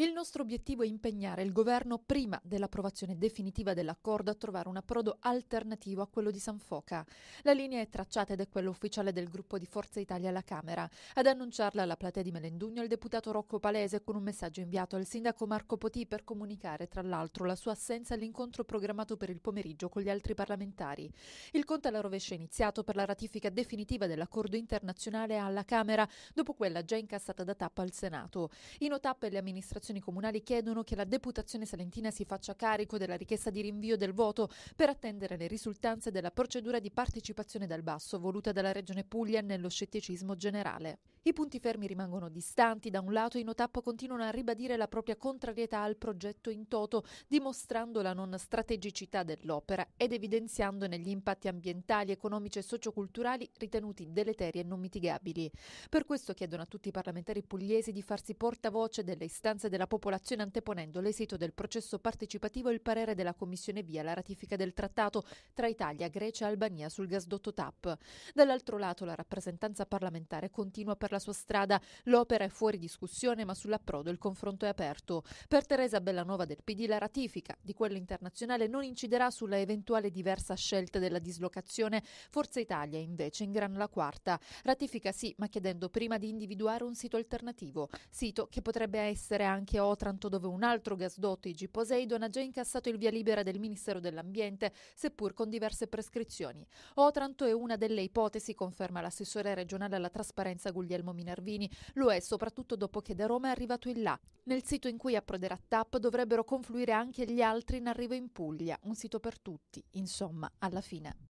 Il nostro obiettivo è impegnare il governo prima dell'approvazione definitiva dell'accordo a trovare un approdo alternativo a quello di San Foca. La linea è tracciata ed è quella ufficiale del gruppo di Forza Italia alla Camera. Ad annunciarla alla platea di Melendugno il deputato Rocco Palese con un messaggio inviato al sindaco Marco Potì per comunicare tra l'altro la sua assenza all'incontro programmato per il pomeriggio con gli altri parlamentari. Il conto alla rovescia è iniziato per la ratifica definitiva dell'accordo internazionale alla Camera dopo quella già incassata da tappa al Senato. In OTAP le amministrazioni associazioni comunali chiedono che la deputazione salentina si faccia carico della richiesta di rinvio del voto per attendere le risultanze della procedura di partecipazione dal basso voluta dalla Regione Puglia nello scetticismo generale. I punti fermi rimangono distanti, da un lato i Notap continuano a ribadire la propria contrarietà al progetto in toto, dimostrando la non strategicità dell'opera ed evidenziandone gli impatti ambientali, economici e socioculturali ritenuti deleteri e non mitigabili. Per questo chiedono a tutti i parlamentari pugliesi di farsi portavoce delle istanze della popolazione anteponendo l'esito del processo partecipativo e il parere della Commissione via la ratifica del trattato tra Italia, Grecia e Albania sul gasdotto TAP. Dall'altro lato la rappresentanza parlamentare continua per la sulla sua strada. L'opera è fuori discussione, ma sull'approdo il confronto è aperto. Per Teresa Bellanova del PD la ratifica di quello internazionale non inciderà sulla eventuale diversa scelta della dislocazione. Forza Italia invece in gran la quarta. Ratifica sì, ma chiedendo prima di individuare un sito alternativo. Sito che potrebbe essere anche Otranto dove un altro gasdotto, IG Poseidon, ha già incassato il via libera del Ministero dell'Ambiente, seppur con diverse prescrizioni. Otranto è una delle ipotesi, conferma l'assessore regionale alla trasparenza Guglielmo Guillermo Minervini lo è soprattutto dopo che da Roma è arrivato in là. Nel sito in cui approderà TAP dovrebbero confluire anche gli altri in arrivo in Puglia, un sito per tutti, insomma, alla fine